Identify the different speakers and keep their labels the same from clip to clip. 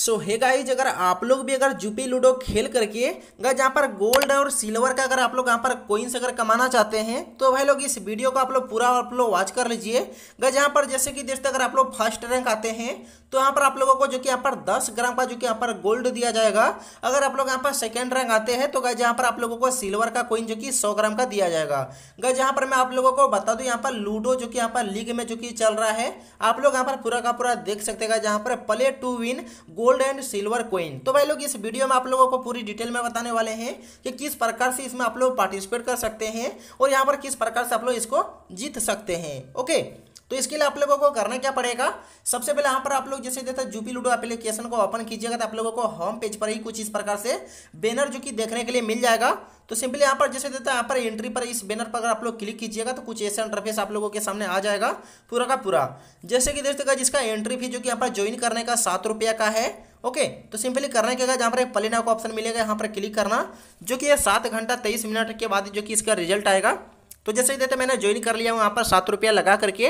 Speaker 1: सो है गाइज अगर आप लोग भी अगर जूपी लूडो खेल करके अगर जहाँ पर गोल्ड और सिल्वर का अगर आप लोग यहाँ पर कोइंस अगर कमाना चाहते हैं तो भाई लोग इस वीडियो को आप लोग पूरा आप लोग वॉच कर लीजिए अगर जहाँ पर जैसे कि देखते अगर आप लोग फर्स्ट रैंक आते हैं तो यहाँ पर आप लोगों को जो कि यहाँ पर दस ग्राम का जो कि यहाँ पर गोल्ड दिया जाएगा अगर आप लोग यहाँ पर सेकेंड रैंक आते हैं तो गाय जहाँ पर आप लोगों को सिल्वर का कोइन जो कि सौ ग्राम का दिया जाएगा गाय जहाँ पर मैं आप लोगों को बता दूँ यहाँ पर लूडो जो कि यहाँ पर लीग में जो कि चल रहा है आप लोग यहाँ पर पूरा का पूरा देख सकते हैं पर play to win gold and silver coin तो भाई लोग इस वीडियो में आप लोगों को पूरी डिटेल में बताने वाले हैं कि किस प्रकार से इसमें आप लोग पार्टिसिपेट कर सकते हैं और यहाँ पर किस प्रकार से आप लोग इसको जीत सकते हैं ओके तो इसके लिए आप लोगों को करना क्या पड़ेगा सबसे पहले यहाँ पर आप लोग जैसे देखा जूपी लूडो एप्लीकेशन को ओपन कीजिएगा तो आप लोगों को होम पेज पर ही कुछ इस प्रकार से बैनर जो कि देखने के लिए मिल जाएगा तो सिंपली यहाँ पर जैसे देता है यहाँ पर एंट्री पर इस बैनर पर अगर आप लोग क्लिक कीजिएगा तो कुछ ऐसा इंटरफेस आप लोगों के सामने आ जाएगा पूरा का पूरा जैसे कि देखते जिसका एंट्री फी जो कि यहाँ पर ज्वाइन करने का सात रुपये का है ओके okay, तो सिंपली करने के जहाँ पर एक पलिना का ऑप्शन मिलेगा यहाँ पर क्लिक करना जो कि सात घंटा तेईस मिनट के बाद जो कि इसका रिजल्ट आएगा तो जैसे ही देते मैंने ज्वाइन कर लिया हूँ यहाँ पर सात रुपया लगा करके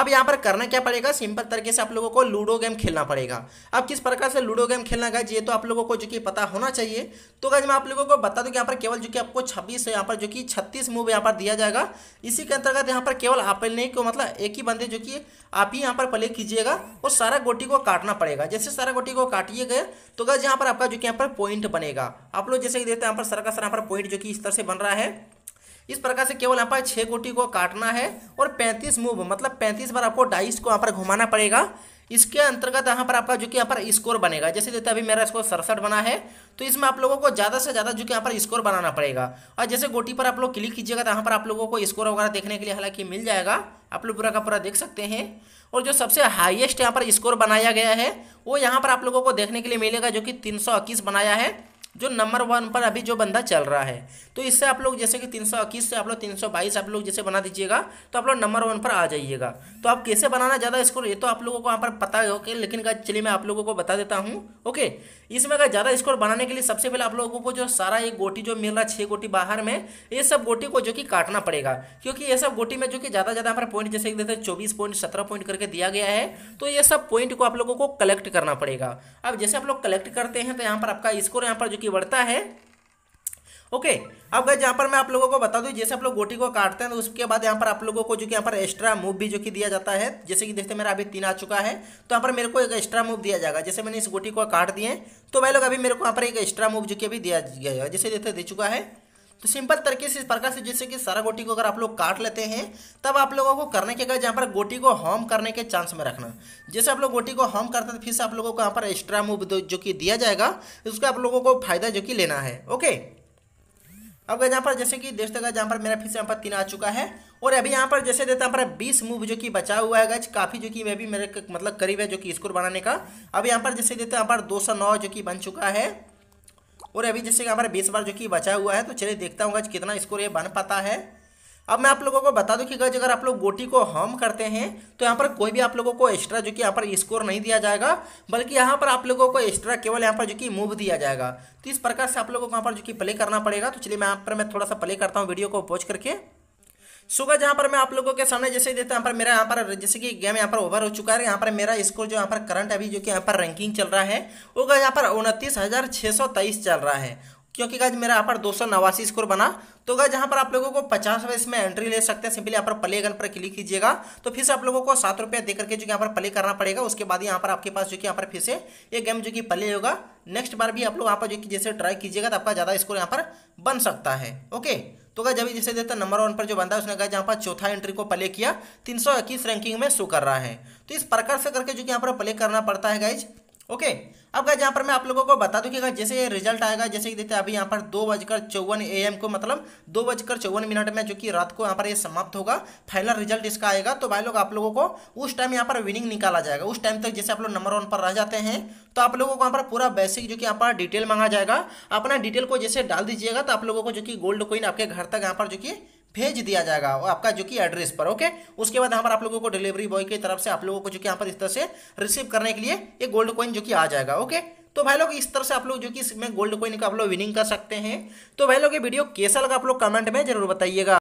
Speaker 1: अब यहाँ पर करना क्या पड़ेगा सिंपल तरीके से आप लोगों को लूडो गेम खेलना पड़ेगा अब किस प्रकार से लूडो गेम खेलना गाइज ये तो आप लोगों को जो कि पता होना चाहिए तो गज मैं आप लोगों को बता दूँ कि यहाँ पर केवल जो कि आपको छब्बीस यहाँ पर जो कि छत्तीस मूव यहाँ पर दिया जाएगा इसी के अंतर्गत यहाँ पर केवल आप नहीं को मतलब एक ही बंदे जो कि आप ही यहाँ पर प्ले कीजिएगा और सारा गोटी को काटना पड़ेगा जैसे सारा गोटी को काटिए गए तो गज यहाँ पर आपका जो कि यहाँ पर पॉइंट बनेगा आप लोग जैसे कि देखते हैं यहाँ पर सर का सर यहाँ पर पॉइंट जो कि इस तरह से बन रहा है इस प्रकार से केवल यहाँ पर छः गोटी को काटना है और पैंतीस मूव मतलब पैंतीस बार आपको डाइस को यहाँ पर घुमाना पड़ेगा इसके अंतर्गत यहाँ पर आपका जो कि यहाँ पर स्कोर बनेगा जैसे जैसे अभी मेरा स्कोर सड़सठ बना है तो इसमें आप लोगों को ज़्यादा से ज़्यादा जो कि यहाँ पर स्कोर बनाना पड़ेगा और जैसे गोटी पर आप लोग क्लिक कीजिएगा तो यहाँ पर आप लोगों को स्कोर वगैरह देखने के लिए हालांकि मिल जाएगा आप लोग पूरा का पूरा देख सकते हैं और जो सबसे हाइएस्ट यहाँ पर स्कोर बनाया गया है वो यहाँ पर आप लोगों को देखने के लिए मिलेगा जो कि तीन बनाया है जो नंबर वन पर अभी जो बंदा चल रहा है तो इससे आप लोग जैसे कि तीन सौ इक्कीस से आप लोग तीन सौ बाईस आप लोग जैसे बना दीजिएगा तो आप लोग नंबर वन पर आ जाइएगा तो आप कैसे बनाना ज़्यादा स्कोर ये तो आप लोगों को वहाँ पर पता है ओके लेकिन चलिए मैं आप लोगों को बता देता हूँ ओके इसमें अगर ज़्यादा स्कोर बनाने के लिए सबसे पहले आप लोगों को जो सारा एक गोटी जो मिल रहा है छः गोटी बाहर में ये सब गोटी को जो कि काटना पड़ेगा क्योंकि ये सब गोटी में जो कि ज़्यादा ज़्यादा हमारे पॉइंट जैसे देते हैं चौबीस पॉइंट सत्रह पॉइंट करके दिया गया है तो ये सब पॉइंट को आप लोगों को कलेक्ट करना पड़ेगा अब जैसे आप लोग कलेक्ट करते हैं तो यहाँ पर आपका स्कोर यहाँ पर जो की बढ़ता है ओके अब गए यहाँ पर मैं आप लोगों को बता दूँ जैसे आप लोग गोटी को काटते हैं तो उसके बाद यहाँ पर आप लोगों को जो कि यहाँ पर एक्स्ट्रा मूव भी जो कि दिया जाता है जैसे कि देखते मेरा अभी तीन आ चुका है तो यहाँ पर मेरे को एक एक्स्ट्रा मूव दिया जाएगा जैसे मैंने इस गोटी को काट दिए तो भाई लोग अभी मेरे को यहाँ पर एक एक्स्ट्रा मूव जो कि अभी दिया गया जैसे देखते दे चुका है तो सिंपल तरीके से इस प्रकार से जैसे कि सारा गोटी को अगर आप लोग काट लेते हैं तब आप लोगों को करने के जहाँ पर गोटी को हॉम करने के चांस में रखना जैसे आप लोग गोटी को हॉम करते हैं फिर से आप लोगों को यहाँ पर एक्स्ट्रा मूव जो कि दिया जाएगा उसका आप लोगों को फायदा जो कि लेना है ओके अब यहाँ पर जैसे कि देखते देगा जहाँ पर मेरा फिर से यहाँ पर तीन आ चुका है और अभी यहाँ पर जैसे देता हमारा बीस मूव जो कि बचा हुआ है गज काफ़ी जो कि मैं भी मेरे मतलब करीब है जो कि स्कोर बनाने का अब यहाँ पर जैसे देते हैं यहाँ पर दो सौ नौ जो कि बन चुका है और अभी जैसे कि हमारा बीस बार जो कि बचा हुआ है तो चलिए देखता हूँ गज कितना स्कोर ये बन पाता है अब मैं आप लोगों को बता दूं कि गज अगर आप लोग गोटी को हम करते हैं तो यहाँ पर कोई भी आप लोगों को एक्स्ट्रा जो कि यहाँ पर स्कोर नहीं दिया जाएगा बल्कि यहाँ पर आप लोगों को एक्स्ट्रा केवल यहाँ पर जो कि मूव दिया जाएगा तो इस प्रकार से आप लोगों को यहाँ पर जो कि प्ले करना पड़ेगा तो चलिए मैं यहाँ पर मैं थोड़ा सा प्ले करता हूँ वीडियो को पोच करके सो जहां पर मैं आप लोगों के सामने जैसे देता यहाँ पर मेरा यहाँ पर जैसे कि गेम यहाँ पर ओवर हो चुका है यहाँ पर मेरा स्कोर जो यहाँ पर करंट अभी जो कि यहाँ पर रैंकिंग चल रहा है वो का यहाँ पर उनतीस हज़ार छह सौ तेईस चल रहा है क्योंकि गाज मेरा यहाँ पर दो सौ नवासी स्कोर बना तो गाज यहाँ पर आप लोगों को पचास रुपए इसमें एंट्री ले सकते हैं सिंपली यहाँ पर प्ले गन पर क्लिक कीजिएगा तो फिर से आप लोगों को सात रुपया देकर के जो यहाँ पर प्ले करना पड़ेगा उसके बाद यहाँ पर आपके पास जो कि यहाँ पर फिर से ये गेम जो कि प्ले होगा नेक्स्ट बार भी आप लोग यहाँ पर जो कि जैसे ट्राई कीजिएगा तो आपका ज़्यादा स्कोर यहाँ पर बन सकता है ओके तो क्या जब जैसे देता नंबर वन पर जो बंदा है उसने कहा यहाँ पर चौथा एंट्री को प्ले किया तीन रैंकिंग में शो कर रहा है तो इस प्रकार से करके जो कि यहाँ पर प्ले करना पड़ता है गाइज ओके अब गाइज यहाँ पर मैं आप लोगों को बता दूँ कि जैसे रिजल्ट आएगा जैसे कि देखते हैं अभी यहाँ पर दो बजकर चौवन ए एम को मतलब दो बजकर चौवन मिनट में जो कि रात को यहाँ पर ये यह समाप्त होगा फाइनल रिजल्ट इसका आएगा तो भाई लोग आप लोगों को उस टाइम यहाँ पर विनिंग निकाला जाएगा उस टाइम तक जैसे आप लोग नंबर वन पर रह जाते हैं तो आप लोगों को यहाँ पर पूरा बेसिक जो कि यहाँ पर डिटेल मांगा जाएगा अपना डिटेल को जैसे डाल दीजिएगा तो आप लोगों को जो कि गोल्ड कोइन आपके घर तक यहाँ पर जो कि भेज दिया जाएगा आपका जो कि एड्रेस पर ओके उसके बाद हमारे आप लोगों को डिलीवरी बॉय की तरफ से आप लोगों को जो कि यहाँ पर इस तरह से रिसीव करने के लिए ये गोल्ड कॉइन जो कि आ जाएगा ओके तो भाई लोग इस तरह से आप लोग जो कि इसमें गोल्ड कॉइन का आप लोग विनिंग कर सकते हैं तो भाई लोग ये वीडियो कैसा लगा आप लोग कमेंट में जरूर बताइएगा